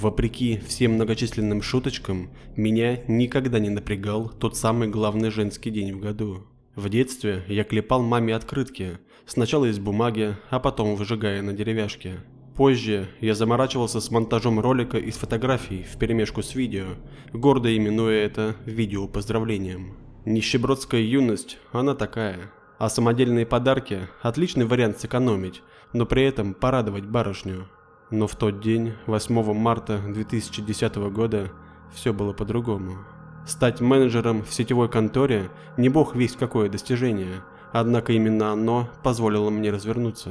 Вопреки всем многочисленным шуточкам, меня никогда не напрягал тот самый главный женский день в году. В детстве я клепал маме открытки, сначала из бумаги, а потом выжигая на деревяшке. Позже я заморачивался с монтажом ролика из фотографий вперемешку с видео, гордо именуя это видео поздравлением. Нищебродская юность, она такая. А самодельные подарки – отличный вариант сэкономить, но при этом порадовать барышню. Но в тот день, 8 марта 2010 года, все было по-другому. Стать менеджером в сетевой конторе не бог весть какое достижение, однако именно оно позволило мне развернуться.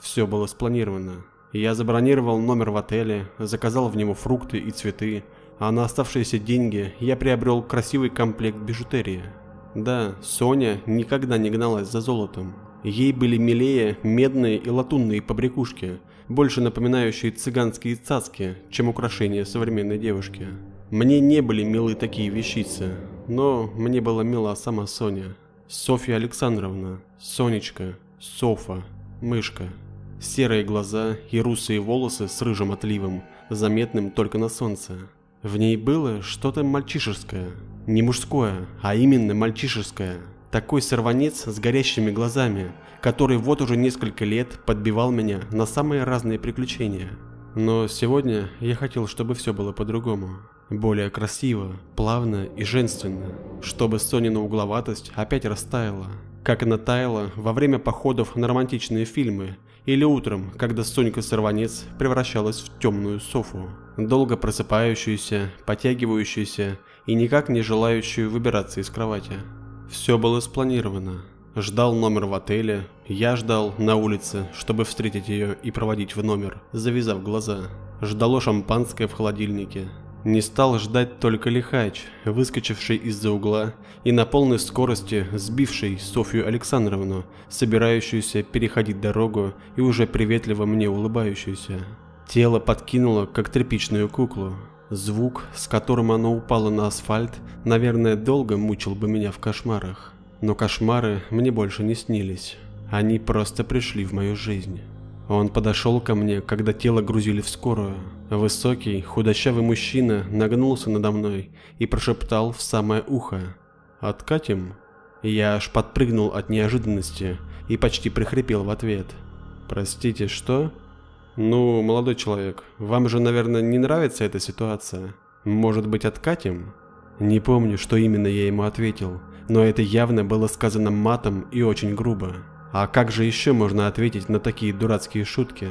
Все было спланировано. Я забронировал номер в отеле, заказал в него фрукты и цветы, а на оставшиеся деньги я приобрел красивый комплект бижутерии. Да, Соня никогда не гналась за золотом. Ей были милее медные и латунные побрякушки – больше напоминающие цыганские цацки, чем украшения современной девушки. Мне не были милы такие вещицы, но мне была мила сама Соня. Софья Александровна, Сонечка, Софа, Мышка. Серые глаза и русые волосы с рыжим отливом, заметным только на солнце. В ней было что-то мальчишеское, не мужское, а именно мальчишеское – такой сорванец с горящими глазами, который вот уже несколько лет подбивал меня на самые разные приключения. Но сегодня я хотел, чтобы все было по-другому. Более красиво, плавно и женственно. Чтобы Сонина угловатость опять растаяла. Как она таяла во время походов на романтичные фильмы или утром, когда Сонька-сорванец превращалась в темную софу, долго просыпающуюся, потягивающуюся и никак не желающую выбираться из кровати. Все было спланировано. Ждал номер в отеле, я ждал на улице, чтобы встретить ее и проводить в номер, завязав глаза. Ждало шампанское в холодильнике. Не стал ждать только лихач, выскочивший из-за угла и на полной скорости сбивший Софью Александровну, собирающуюся переходить дорогу и уже приветливо мне улыбающуюся. Тело подкинуло, как тряпичную куклу. Звук, с которым оно упало на асфальт, наверное, долго мучил бы меня в кошмарах. Но кошмары мне больше не снились. Они просто пришли в мою жизнь. Он подошел ко мне, когда тело грузили в скорую. Высокий, худощавый мужчина нагнулся надо мной и прошептал в самое ухо. «Откатим?» Я аж подпрыгнул от неожиданности и почти прихрипел в ответ. «Простите, что?» «Ну, молодой человек, вам же, наверное, не нравится эта ситуация. Может быть, откатим?» Не помню, что именно я ему ответил, но это явно было сказано матом и очень грубо. А как же еще можно ответить на такие дурацкие шутки?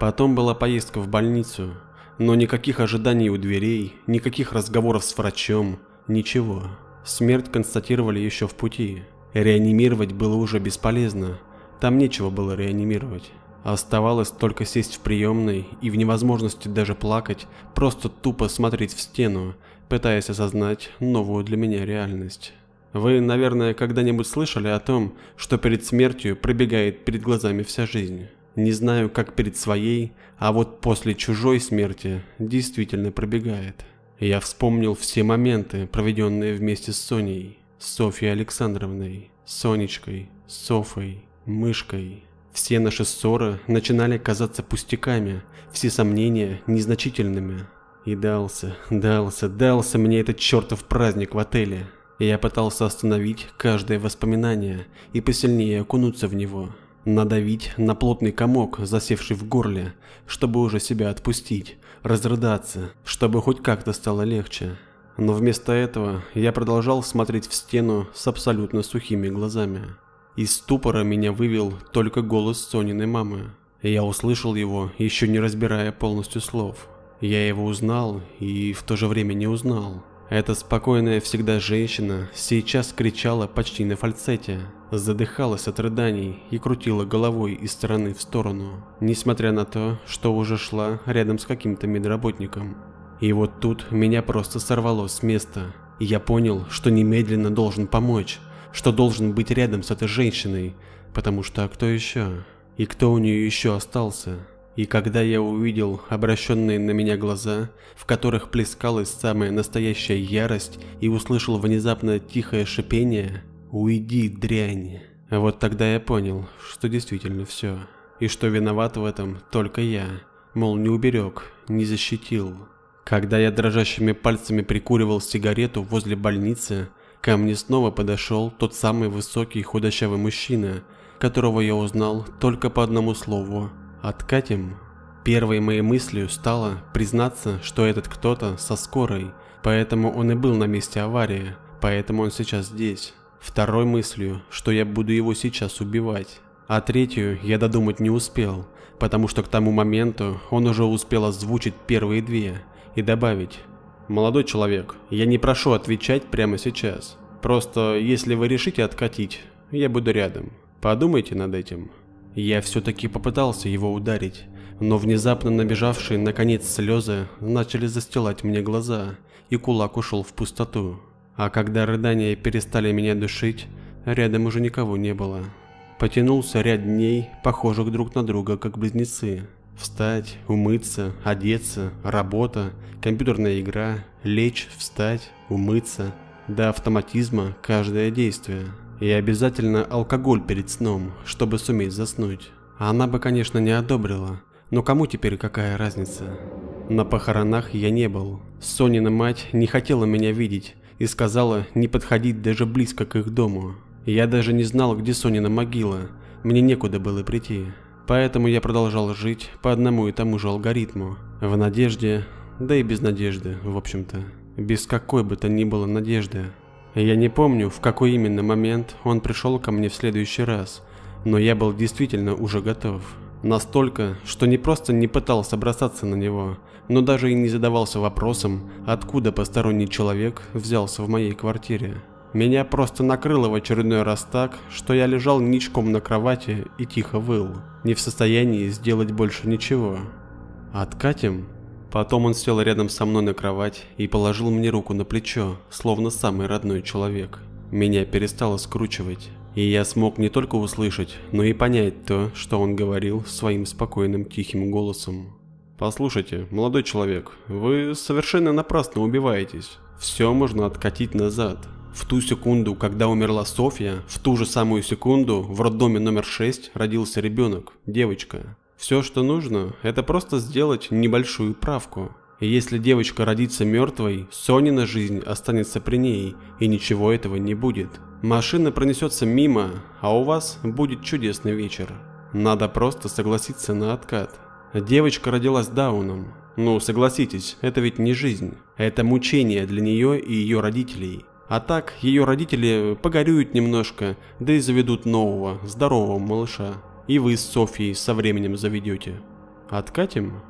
Потом была поездка в больницу, но никаких ожиданий у дверей, никаких разговоров с врачом, ничего. Смерть констатировали еще в пути. Реанимировать было уже бесполезно, там нечего было реанимировать. Оставалось только сесть в приемной и в невозможности даже плакать, просто тупо смотреть в стену, пытаясь осознать новую для меня реальность. Вы, наверное, когда-нибудь слышали о том, что перед смертью пробегает перед глазами вся жизнь. Не знаю, как перед своей, а вот после чужой смерти действительно пробегает. Я вспомнил все моменты, проведенные вместе с Соней, Софьей Александровной, Сонечкой, Софой, Мышкой, все наши ссоры начинали казаться пустяками, все сомнения незначительными. И дался, дался, дался мне этот чертов праздник в отеле. Я пытался остановить каждое воспоминание и посильнее окунуться в него, надавить на плотный комок, засевший в горле, чтобы уже себя отпустить, разрыдаться, чтобы хоть как-то стало легче. Но вместо этого я продолжал смотреть в стену с абсолютно сухими глазами. Из ступора меня вывел только голос Сониной мамы. Я услышал его, еще не разбирая полностью слов. Я его узнал и в то же время не узнал. Эта спокойная всегда женщина сейчас кричала почти на фальцете, задыхалась от рыданий и крутила головой из стороны в сторону, несмотря на то, что уже шла рядом с каким-то медработником. И вот тут меня просто сорвало с места. Я понял, что немедленно должен помочь, что должен быть рядом с этой женщиной, потому что а кто еще? И кто у нее еще остался? И когда я увидел обращенные на меня глаза, в которых плескалась самая настоящая ярость, и услышал внезапно тихое шипение «Уйди, дрянь!», вот тогда я понял, что действительно все, и что виноват в этом только я, мол, не уберег, не защитил. Когда я дрожащими пальцами прикуривал сигарету возле больницы, Ко мне снова подошел тот самый высокий худощавый мужчина, которого я узнал только по одному слову – «откатим». Первой моей мыслью стало признаться, что этот кто-то со скорой, поэтому он и был на месте аварии, поэтому он сейчас здесь. Второй мыслью, что я буду его сейчас убивать. А третью я додумать не успел, потому что к тому моменту он уже успел озвучить первые две и добавить молодой человек, я не прошу отвечать прямо сейчас. Просто если вы решите откатить, я буду рядом. Подумайте над этим. Я все-таки попытался его ударить, но внезапно набежавшие наконец слезы начали застилать мне глаза, и кулак ушел в пустоту. А когда рыдания перестали меня душить, рядом уже никого не было. Потянулся ряд дней, похожих друг на друга, как близнецы. Встать, умыться, одеться, работа, компьютерная игра, лечь, встать, умыться. До автоматизма каждое действие. И обязательно алкоголь перед сном, чтобы суметь заснуть. Она бы, конечно, не одобрила, но кому теперь какая разница? На похоронах я не был. Сонина мать не хотела меня видеть и сказала не подходить даже близко к их дому. Я даже не знал, где Сонина могила, мне некуда было прийти. Поэтому я продолжал жить по одному и тому же алгоритму, в надежде, да и без надежды, в общем-то, без какой бы то ни было надежды. Я не помню, в какой именно момент он пришел ко мне в следующий раз, но я был действительно уже готов. Настолько, что не просто не пытался бросаться на него, но даже и не задавался вопросом, откуда посторонний человек взялся в моей квартире. Меня просто накрыло в очередной раз так, что я лежал ничком на кровати и тихо выл, не в состоянии сделать больше ничего. «Откатим?» Потом он сел рядом со мной на кровать и положил мне руку на плечо, словно самый родной человек. Меня перестало скручивать, и я смог не только услышать, но и понять то, что он говорил своим спокойным тихим голосом. «Послушайте, молодой человек, вы совершенно напрасно убиваетесь. Все можно откатить назад. В ту секунду, когда умерла Софья, в ту же самую секунду в роддоме номер 6 родился ребенок, девочка. Все, что нужно, это просто сделать небольшую правку. И если девочка родится мертвой, Сонина жизнь останется при ней, и ничего этого не будет. Машина пронесется мимо, а у вас будет чудесный вечер. Надо просто согласиться на откат. Девочка родилась Дауном. Ну, согласитесь, это ведь не жизнь. Это мучение для нее и ее родителей. А так, ее родители погорюют немножко, да и заведут нового, здорового малыша. И вы с Софией со временем заведете. Откатим?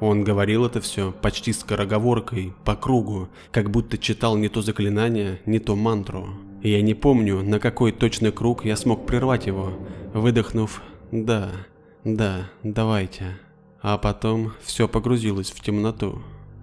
Он говорил это все почти скороговоркой, по кругу, как будто читал не то заклинание, не то мантру. я не помню, на какой точный круг я смог прервать его, выдохнув «да, да, давайте». А потом все погрузилось в темноту.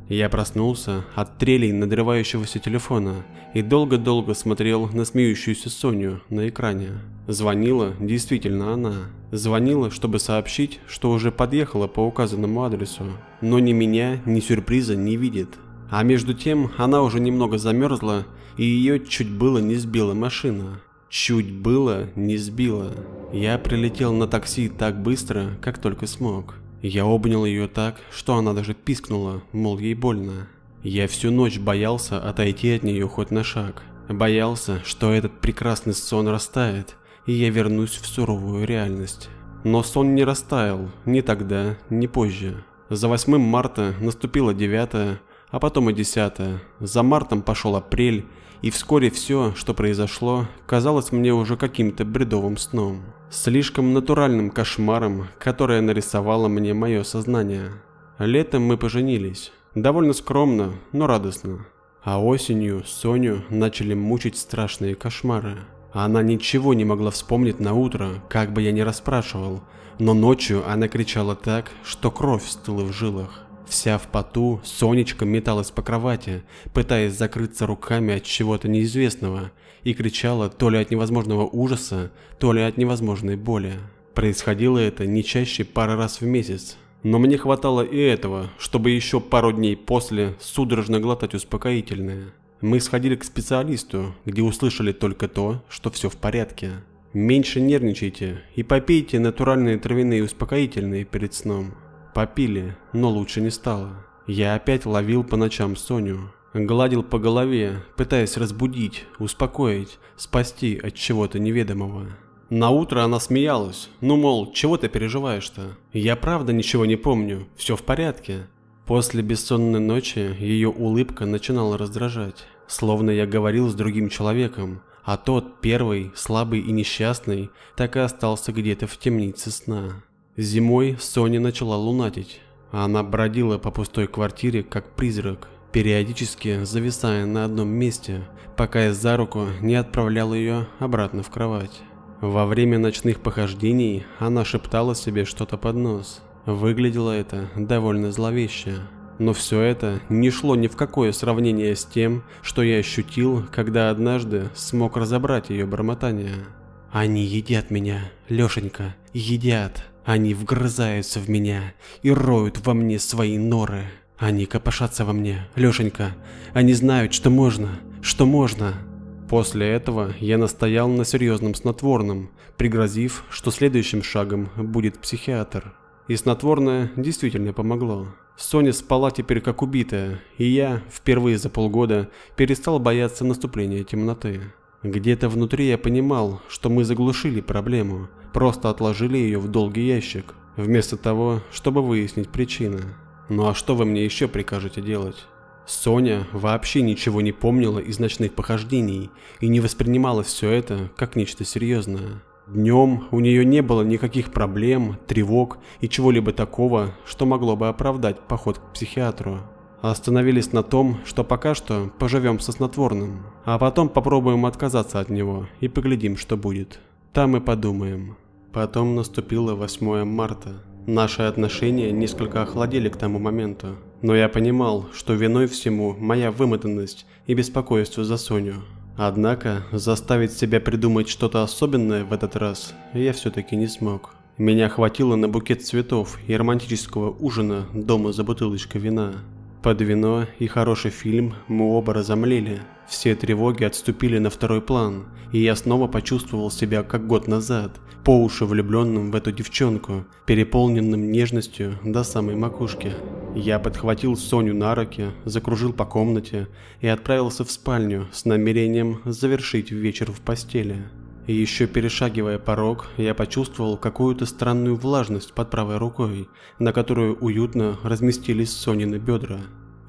Я проснулся от трелей надрывающегося телефона и долго-долго смотрел на смеющуюся Соню на экране. Звонила действительно она. Звонила, чтобы сообщить, что уже подъехала по указанному адресу, но ни меня, ни сюрприза не видит. А между тем она уже немного замерзла и ее чуть было не сбила машина. Чуть было не сбила. Я прилетел на такси так быстро, как только смог. Я обнял ее так, что она даже пискнула, мол, ей больно. Я всю ночь боялся отойти от нее хоть на шаг. Боялся, что этот прекрасный сон растает, и я вернусь в суровую реальность. Но сон не растаял, ни тогда, ни позже. За 8 марта наступило 9, а потом и 10. За мартом пошел апрель, и вскоре все, что произошло, казалось мне уже каким-то бредовым сном слишком натуральным кошмаром, которое нарисовало мне мое сознание. Летом мы поженились, довольно скромно, но радостно. А осенью Соню начали мучить страшные кошмары. Она ничего не могла вспомнить на утро, как бы я ни расспрашивал, но ночью она кричала так, что кровь стыла в жилах. Вся в поту, Сонечка металась по кровати, пытаясь закрыться руками от чего-то неизвестного, и кричала то ли от невозможного ужаса, то ли от невозможной боли. Происходило это не чаще пары раз в месяц, но мне хватало и этого, чтобы еще пару дней после судорожно глотать успокоительное. Мы сходили к специалисту, где услышали только то, что все в порядке. Меньше нервничайте и попейте натуральные травяные успокоительные перед сном. Попили, но лучше не стало. Я опять ловил по ночам Соню гладил по голове, пытаясь разбудить, успокоить, спасти от чего-то неведомого. На утро она смеялась, ну мол, чего ты переживаешь-то? Я правда ничего не помню, все в порядке. После бессонной ночи ее улыбка начинала раздражать, словно я говорил с другим человеком, а тот, первый, слабый и несчастный, так и остался где-то в темнице сна. Зимой Соня начала лунатить, а она бродила по пустой квартире, как призрак, периодически зависая на одном месте, пока я за руку не отправлял ее обратно в кровать. Во время ночных похождений она шептала себе что-то под нос. Выглядело это довольно зловеще. Но все это не шло ни в какое сравнение с тем, что я ощутил, когда однажды смог разобрать ее бормотание. «Они едят меня, Лешенька, едят. Они вгрызаются в меня и роют во мне свои норы». Они копошатся во мне. Лешенька, они знают, что можно, что можно. После этого я настоял на серьезном снотворном, пригрозив, что следующим шагом будет психиатр. И снотворное действительно помогло. Соня спала теперь как убитая, и я впервые за полгода перестал бояться наступления темноты. Где-то внутри я понимал, что мы заглушили проблему, просто отложили ее в долгий ящик, вместо того, чтобы выяснить причины. Ну а что вы мне еще прикажете делать? Соня вообще ничего не помнила из ночных похождений и не воспринимала все это как нечто серьезное. Днем у нее не было никаких проблем, тревог и чего-либо такого, что могло бы оправдать поход к психиатру. Остановились на том, что пока что поживем со снотворным, а потом попробуем отказаться от него и поглядим, что будет. Там и подумаем. Потом наступило 8 марта. Наши отношения несколько охладели к тому моменту, но я понимал, что виной всему моя вымотанность и беспокойство за Соню. Однако, заставить себя придумать что-то особенное в этот раз я все-таки не смог. Меня хватило на букет цветов и романтического ужина дома за бутылочкой вина. Под вино и хороший фильм мы оба разомлели – все тревоги отступили на второй план, и я снова почувствовал себя как год назад, по уши влюбленным в эту девчонку, переполненным нежностью до самой макушки. Я подхватил Соню на руки, закружил по комнате и отправился в спальню с намерением завершить вечер в постели. И еще перешагивая порог, я почувствовал какую-то странную влажность под правой рукой, на которую уютно разместились Сонины бедра.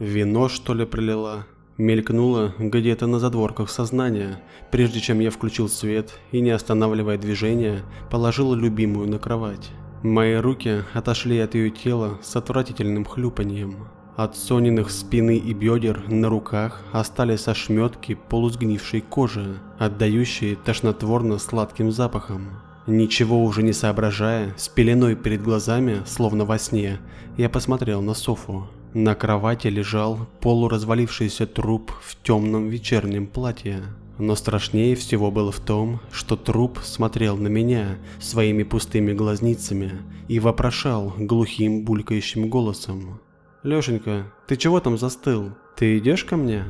Вино что ли пролила? мелькнуло где-то на задворках сознания, прежде чем я включил свет и, не останавливая движения, положил любимую на кровать. Мои руки отошли от ее тела с отвратительным хлюпаньем. От Сониных спины и бедер на руках остались ошметки полусгнившей кожи, отдающие тошнотворно сладким запахом. Ничего уже не соображая, с пеленой перед глазами, словно во сне, я посмотрел на Софу. На кровати лежал полуразвалившийся труп в темном вечернем платье. Но страшнее всего было в том, что труп смотрел на меня своими пустыми глазницами и вопрошал глухим булькающим голосом. «Лёшенька, ты чего там застыл? Ты идешь ко мне?»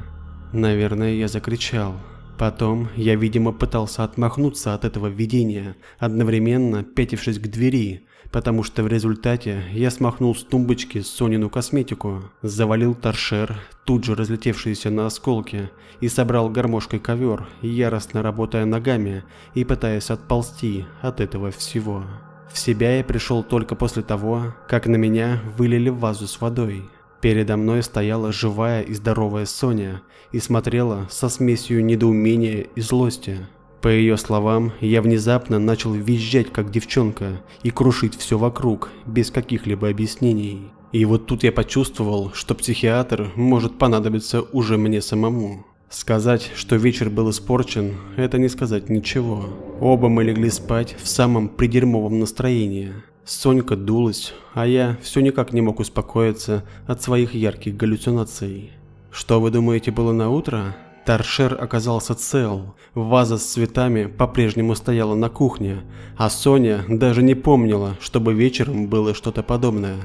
Наверное, я закричал, Потом я, видимо, пытался отмахнуться от этого видения, одновременно пятившись к двери, потому что в результате я смахнул с тумбочки Сонину косметику, завалил торшер, тут же разлетевшийся на осколки, и собрал гармошкой ковер, яростно работая ногами и пытаясь отползти от этого всего. В себя я пришел только после того, как на меня вылили вазу с водой. Передо мной стояла живая и здоровая Соня и смотрела со смесью недоумения и злости. По ее словам, я внезапно начал визжать как девчонка и крушить все вокруг, без каких-либо объяснений. И вот тут я почувствовал, что психиатр может понадобиться уже мне самому. Сказать, что вечер был испорчен, это не сказать ничего. Оба мы легли спать в самом придермовом настроении. Сонька дулась, а я все никак не мог успокоиться от своих ярких галлюцинаций. Что вы думаете было на утро? Торшер оказался цел, ваза с цветами по-прежнему стояла на кухне, а Соня даже не помнила, чтобы вечером было что-то подобное.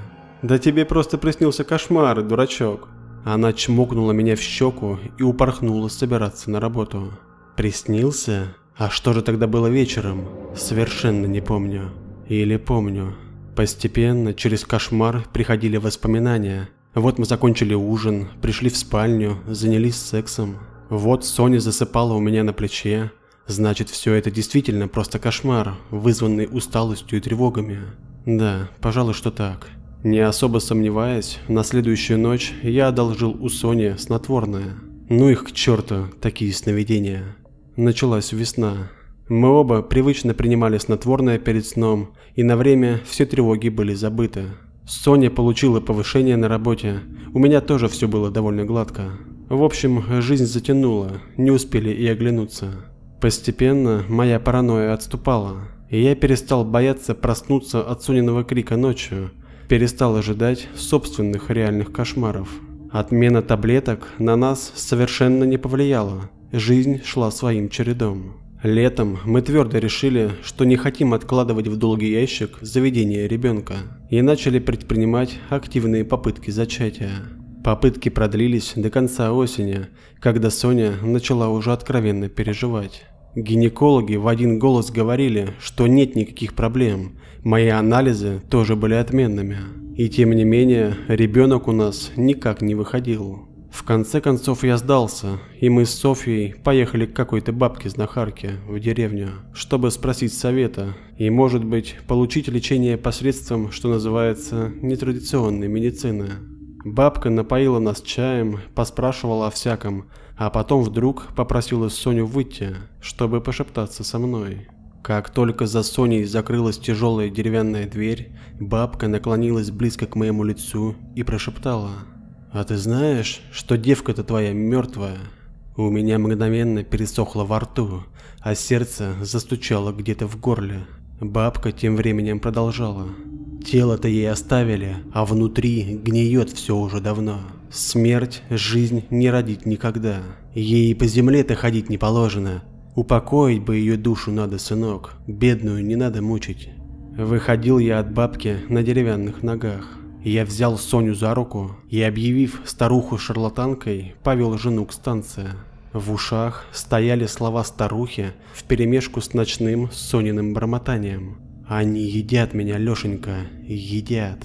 «Да тебе просто приснился кошмар, дурачок!» Она чмокнула меня в щеку и упорхнула собираться на работу. «Приснился? А что же тогда было вечером? Совершенно не помню». Или помню. Постепенно, через кошмар, приходили воспоминания. Вот мы закончили ужин, пришли в спальню, занялись сексом. Вот Соня засыпала у меня на плече. Значит, все это действительно просто кошмар, вызванный усталостью и тревогами. Да, пожалуй, что так. Не особо сомневаясь, на следующую ночь я одолжил у Сони снотворное. Ну их к черту, такие сновидения. Началась весна. Мы оба привычно принимали снотворное перед сном, и на время все тревоги были забыты. Соня получила повышение на работе, у меня тоже все было довольно гладко. В общем, жизнь затянула, не успели и оглянуться. Постепенно моя паранойя отступала, и я перестал бояться проснуться от Сониного крика ночью, перестал ожидать собственных реальных кошмаров. Отмена таблеток на нас совершенно не повлияла, жизнь шла своим чередом. Летом мы твердо решили, что не хотим откладывать в долгий ящик заведение ребенка и начали предпринимать активные попытки зачатия. Попытки продлились до конца осени, когда Соня начала уже откровенно переживать. Гинекологи в один голос говорили, что нет никаких проблем, мои анализы тоже были отменными. И тем не менее, ребенок у нас никак не выходил. В конце концов я сдался, и мы с Софьей поехали к какой-то бабке с нахарки в деревню, чтобы спросить совета и, может быть, получить лечение посредством, что называется, нетрадиционной медицины. Бабка напоила нас чаем, поспрашивала о всяком, а потом вдруг попросила Соню выйти, чтобы пошептаться со мной. Как только за Соней закрылась тяжелая деревянная дверь, бабка наклонилась близко к моему лицу и прошептала – «А ты знаешь, что девка-то твоя мертвая?» У меня мгновенно пересохло во рту, а сердце застучало где-то в горле. Бабка тем временем продолжала. Тело-то ей оставили, а внутри гниет все уже давно. Смерть жизнь не родить никогда. Ей по земле-то ходить не положено. Упокоить бы ее душу надо, сынок. Бедную не надо мучить. Выходил я от бабки на деревянных ногах. Я взял Соню за руку и, объявив старуху шарлатанкой, повел жену к станции. В ушах стояли слова старухи вперемешку с ночным Сониным бормотанием. «Они едят меня, Лешенька, едят».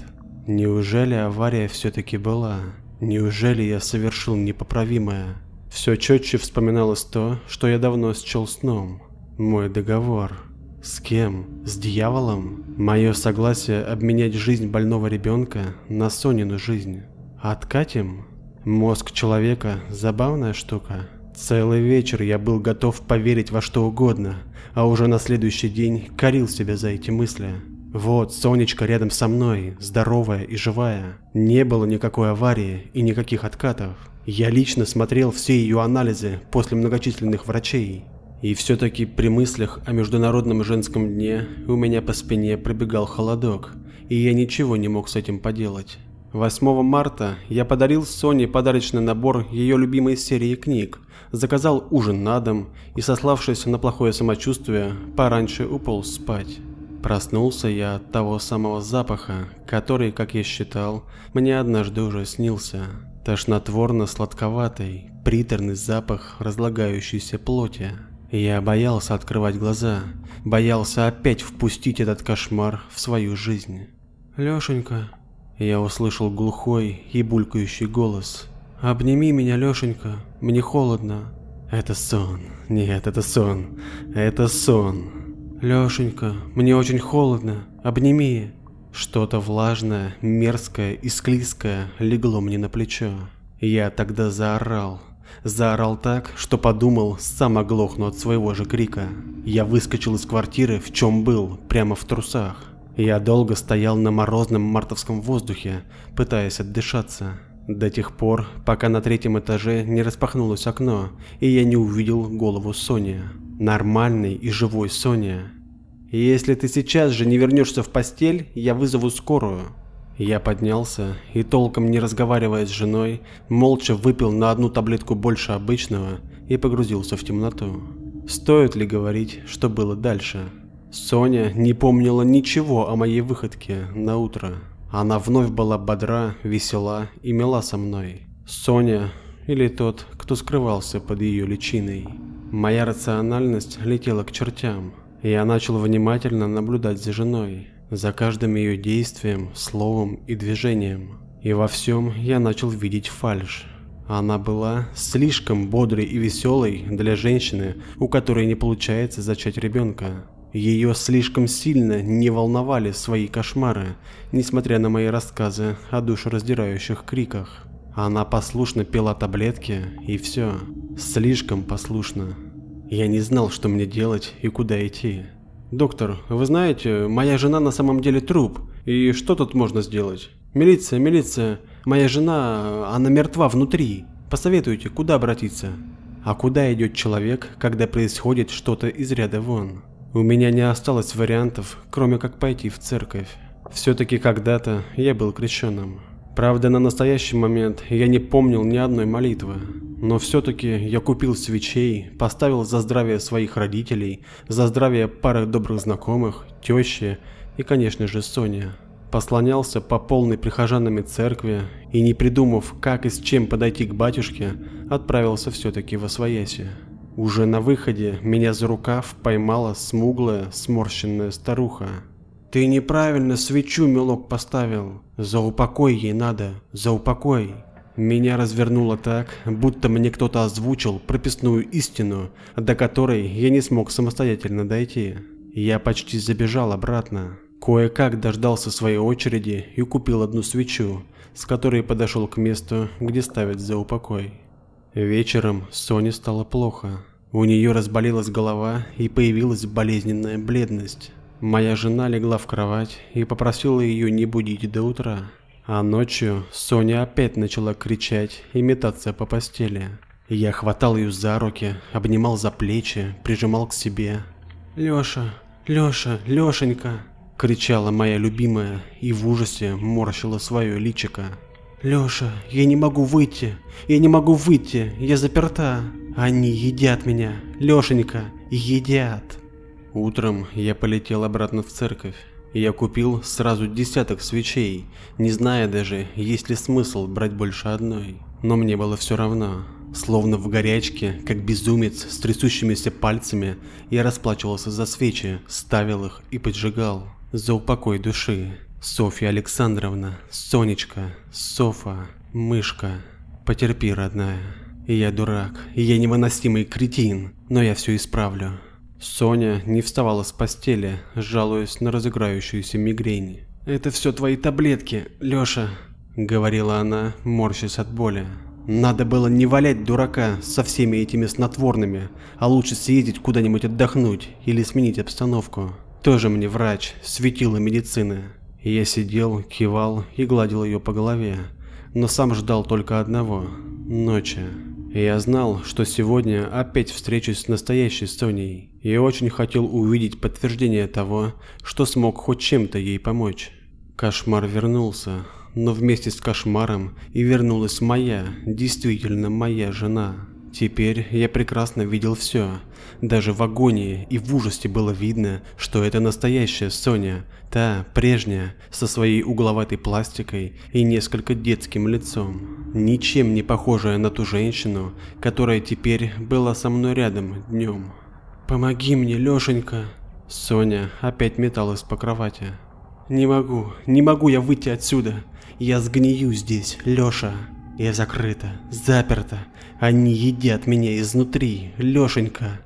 Неужели авария все-таки была? Неужели я совершил непоправимое? Все четче вспоминалось то, что я давно счел сном. Мой договор. С кем? С дьяволом? Мое согласие обменять жизнь больного ребенка на Сонину жизнь. Откатим? Мозг человека – забавная штука. Целый вечер я был готов поверить во что угодно, а уже на следующий день корил себя за эти мысли. Вот, Сонечка рядом со мной, здоровая и живая. Не было никакой аварии и никаких откатов. Я лично смотрел все ее анализы после многочисленных врачей. И все-таки при мыслях о Международном женском дне у меня по спине пробегал холодок, и я ничего не мог с этим поделать. 8 марта я подарил Соне подарочный набор ее любимой серии книг, заказал ужин на дом и, сославшись на плохое самочувствие, пораньше уполз спать. Проснулся я от того самого запаха, который, как я считал, мне однажды уже снился. Тошнотворно-сладковатый, приторный запах разлагающейся плоти. Я боялся открывать глаза, боялся опять впустить этот кошмар в свою жизнь. Лёшенька, я услышал глухой и булькающий голос. «Обними меня, Лёшенька, мне холодно». «Это сон. Нет, это сон. Это сон». Лёшенька, мне очень холодно. Обними». Что-то влажное, мерзкое и склизкое легло мне на плечо. Я тогда заорал, Заорал так, что подумал, сам оглохну от своего же крика. Я выскочил из квартиры, в чем был, прямо в трусах. Я долго стоял на морозном мартовском воздухе, пытаясь отдышаться. До тех пор, пока на третьем этаже не распахнулось окно, и я не увидел голову Сони. Нормальной и живой Сони. «Если ты сейчас же не вернешься в постель, я вызову скорую», я поднялся и, толком не разговаривая с женой, молча выпил на одну таблетку больше обычного и погрузился в темноту. Стоит ли говорить, что было дальше? Соня не помнила ничего о моей выходке на утро. Она вновь была бодра, весела и мила со мной. Соня или тот, кто скрывался под ее личиной. Моя рациональность летела к чертям. Я начал внимательно наблюдать за женой за каждым ее действием, словом и движением. И во всем я начал видеть фальшь. Она была слишком бодрой и веселой для женщины, у которой не получается зачать ребенка. Ее слишком сильно не волновали свои кошмары, несмотря на мои рассказы о душераздирающих криках. Она послушно пила таблетки, и все. Слишком послушно. Я не знал, что мне делать и куда идти. «Доктор, вы знаете, моя жена на самом деле труп, и что тут можно сделать? Милиция, милиция, моя жена, она мертва внутри. Посоветуйте, куда обратиться?» А куда идет человек, когда происходит что-то из ряда вон? У меня не осталось вариантов, кроме как пойти в церковь. Все-таки когда-то я был крещеным. Правда, на настоящий момент я не помнил ни одной молитвы, но все-таки я купил свечей, поставил за здравие своих родителей, за здравие пары добрых знакомых, тещи и, конечно же, Соня. Послонялся по полной прихожанами церкви и, не придумав, как и с чем подойти к батюшке, отправился все-таки во свояси. Уже на выходе меня за рукав поймала смуглая, сморщенная старуха. Ты неправильно свечу, мелок поставил. За упокой ей надо, за упокой. Меня развернуло так, будто мне кто-то озвучил прописную истину, до которой я не смог самостоятельно дойти. Я почти забежал обратно. Кое-как дождался своей очереди и купил одну свечу, с которой подошел к месту, где ставят за упокой. Вечером Соне стало плохо. У нее разболелась голова и появилась болезненная бледность. Моя жена легла в кровать и попросила ее не будить до утра. А ночью Соня опять начала кричать и метаться по постели. Я хватал ее за руки, обнимал за плечи, прижимал к себе. «Леша, Леша, Лешенька!» – кричала моя любимая и в ужасе морщила свое личико. «Леша, я не могу выйти! Я не могу выйти! Я заперта! Они едят меня! Лешенька, едят!» Утром я полетел обратно в церковь. Я купил сразу десяток свечей, не зная даже, есть ли смысл брать больше одной. Но мне было все равно. Словно в горячке, как безумец с трясущимися пальцами, я расплачивался за свечи, ставил их и поджигал. За упокой души. Софья Александровна, Сонечка, Софа, Мышка, потерпи, родная. Я дурак, я невыносимый кретин, но я все исправлю. Соня не вставала с постели, жалуясь на разыграющуюся мигрень. «Это все твои таблетки, Леша», — говорила она, морщась от боли. «Надо было не валять дурака со всеми этими снотворными, а лучше съездить куда-нибудь отдохнуть или сменить обстановку. Тоже мне врач, светила медицины». Я сидел, кивал и гладил ее по голове, но сам ждал только одного – ночи я знал, что сегодня опять встречусь с настоящей Соней, и очень хотел увидеть подтверждение того, что смог хоть чем-то ей помочь. Кошмар вернулся, но вместе с кошмаром и вернулась моя, действительно моя жена. Теперь я прекрасно видел все, даже в агонии и в ужасе было видно, что это настоящая Соня, та прежняя, со своей угловатой пластикой и несколько детским лицом, ничем не похожая на ту женщину, которая теперь была со мной рядом днем. «Помоги мне, Лешенька!» Соня опять металась по кровати. «Не могу, не могу я выйти отсюда! Я сгнию здесь, Леша!» Я закрыта, заперта. Они едят меня изнутри, Лёшенька.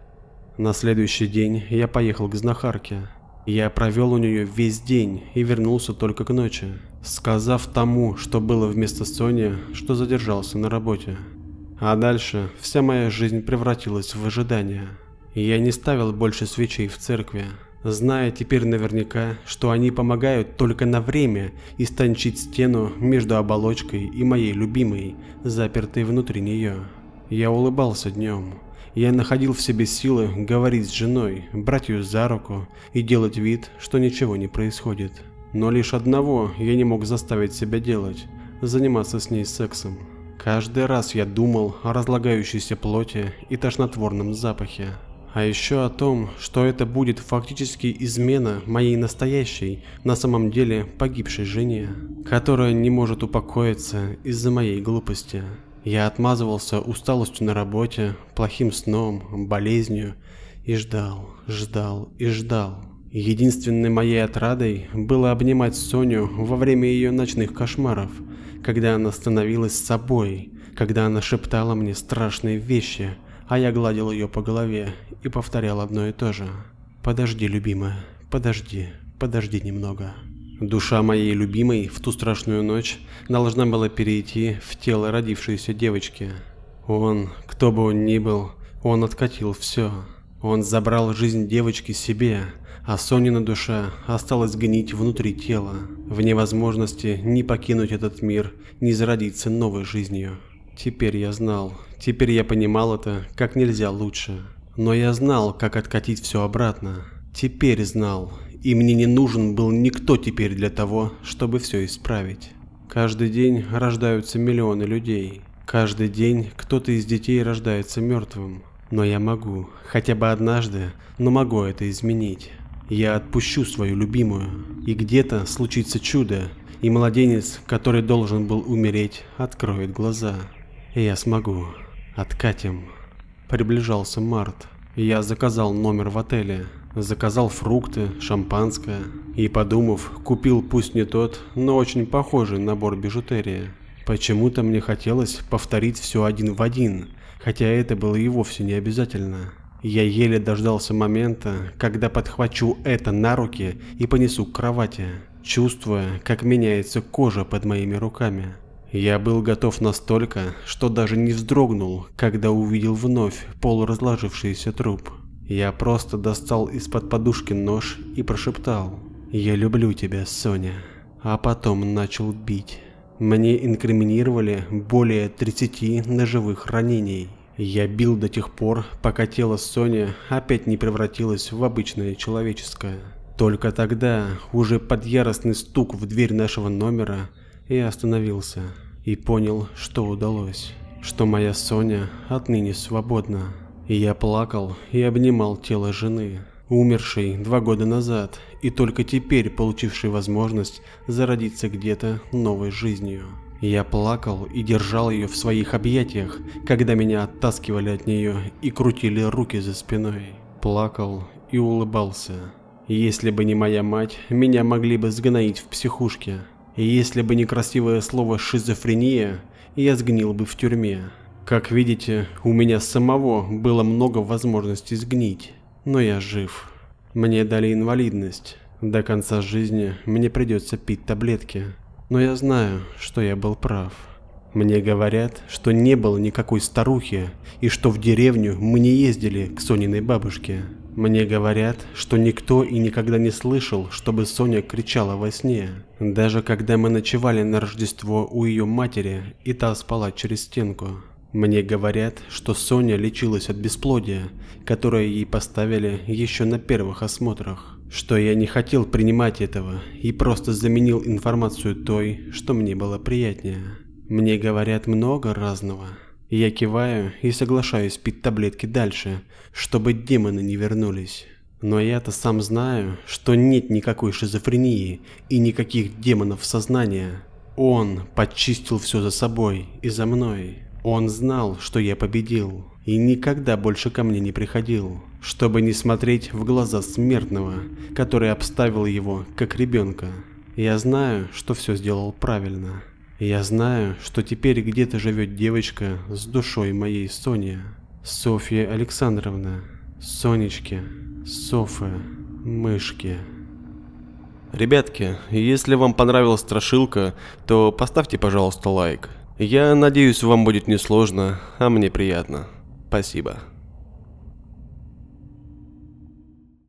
На следующий день я поехал к знахарке. Я провел у нее весь день и вернулся только к ночи, сказав тому, что было вместо Сони, что задержался на работе. А дальше вся моя жизнь превратилась в ожидание. Я не ставил больше свечей в церкви, зная теперь наверняка, что они помогают только на время истончить стену между оболочкой и моей любимой, запертой внутри нее. Я улыбался днем, я находил в себе силы говорить с женой, брать ее за руку и делать вид, что ничего не происходит. Но лишь одного я не мог заставить себя делать – заниматься с ней сексом. Каждый раз я думал о разлагающейся плоти и тошнотворном запахе. А еще о том, что это будет фактически измена моей настоящей, на самом деле погибшей жене, которая не может упокоиться из-за моей глупости. Я отмазывался усталостью на работе, плохим сном, болезнью и ждал, ждал и ждал. Единственной моей отрадой было обнимать Соню во время ее ночных кошмаров, когда она становилась собой, когда она шептала мне страшные вещи, а я гладил ее по голове и повторял одно и то же. «Подожди, любимая, подожди, подожди немного». Душа моей любимой в ту страшную ночь должна была перейти в тело родившейся девочки. Он, кто бы он ни был, он откатил все. Он забрал жизнь девочки себе, а Сонина душа осталась гнить внутри тела, в невозможности не покинуть этот мир, не зародиться новой жизнью. Теперь я знал, теперь я понимал это как нельзя лучше. Но я знал, как откатить все обратно. Теперь знал, и мне не нужен был никто теперь для того, чтобы все исправить. Каждый день рождаются миллионы людей. Каждый день кто-то из детей рождается мертвым. Но я могу, хотя бы однажды, но могу это изменить. Я отпущу свою любимую, и где-то случится чудо, и младенец, который должен был умереть, откроет глаза. И я смогу. Откатим. Приближался март. Я заказал номер в отеле заказал фрукты, шампанское и, подумав, купил пусть не тот, но очень похожий набор бижутерии. Почему-то мне хотелось повторить все один в один, хотя это было и вовсе не обязательно. Я еле дождался момента, когда подхвачу это на руки и понесу к кровати, чувствуя, как меняется кожа под моими руками. Я был готов настолько, что даже не вздрогнул, когда увидел вновь полуразложившийся труп. Я просто достал из-под подушки нож и прошептал «Я люблю тебя, Соня», а потом начал бить. Мне инкриминировали более 30 ножевых ранений. Я бил до тех пор, пока тело Сони опять не превратилось в обычное человеческое. Только тогда, уже под яростный стук в дверь нашего номера, я остановился и понял, что удалось. Что моя Соня отныне свободна. Я плакал и обнимал тело жены, умершей два года назад и только теперь получившей возможность зародиться где-то новой жизнью. Я плакал и держал ее в своих объятиях, когда меня оттаскивали от нее и крутили руки за спиной. Плакал и улыбался. Если бы не моя мать, меня могли бы сгноить в психушке. Если бы не красивое слово «шизофрения», я сгнил бы в тюрьме. Как видите, у меня самого было много возможностей сгнить, но я жив. Мне дали инвалидность. До конца жизни мне придется пить таблетки. Но я знаю, что я был прав. Мне говорят, что не было никакой старухи, и что в деревню мы не ездили к Сониной бабушке. Мне говорят, что никто и никогда не слышал, чтобы Соня кричала во сне. Даже когда мы ночевали на Рождество у ее матери, и та спала через стенку. Мне говорят, что Соня лечилась от бесплодия, которое ей поставили еще на первых осмотрах, что я не хотел принимать этого и просто заменил информацию той, что мне было приятнее. Мне говорят много разного. Я киваю и соглашаюсь пить таблетки дальше, чтобы демоны не вернулись. Но я-то сам знаю, что нет никакой шизофрении и никаких демонов сознания. Он подчистил все за собой и за мной. Он знал, что я победил, и никогда больше ко мне не приходил, чтобы не смотреть в глаза смертного, который обставил его как ребенка. Я знаю, что все сделал правильно. Я знаю, что теперь где-то живет девочка с душой моей Соня. Софья Александровна, Сонечки, Софы, Мышки. Ребятки, если вам понравилась страшилка, то поставьте, пожалуйста, лайк. Я надеюсь, вам будет несложно, а мне приятно. Спасибо.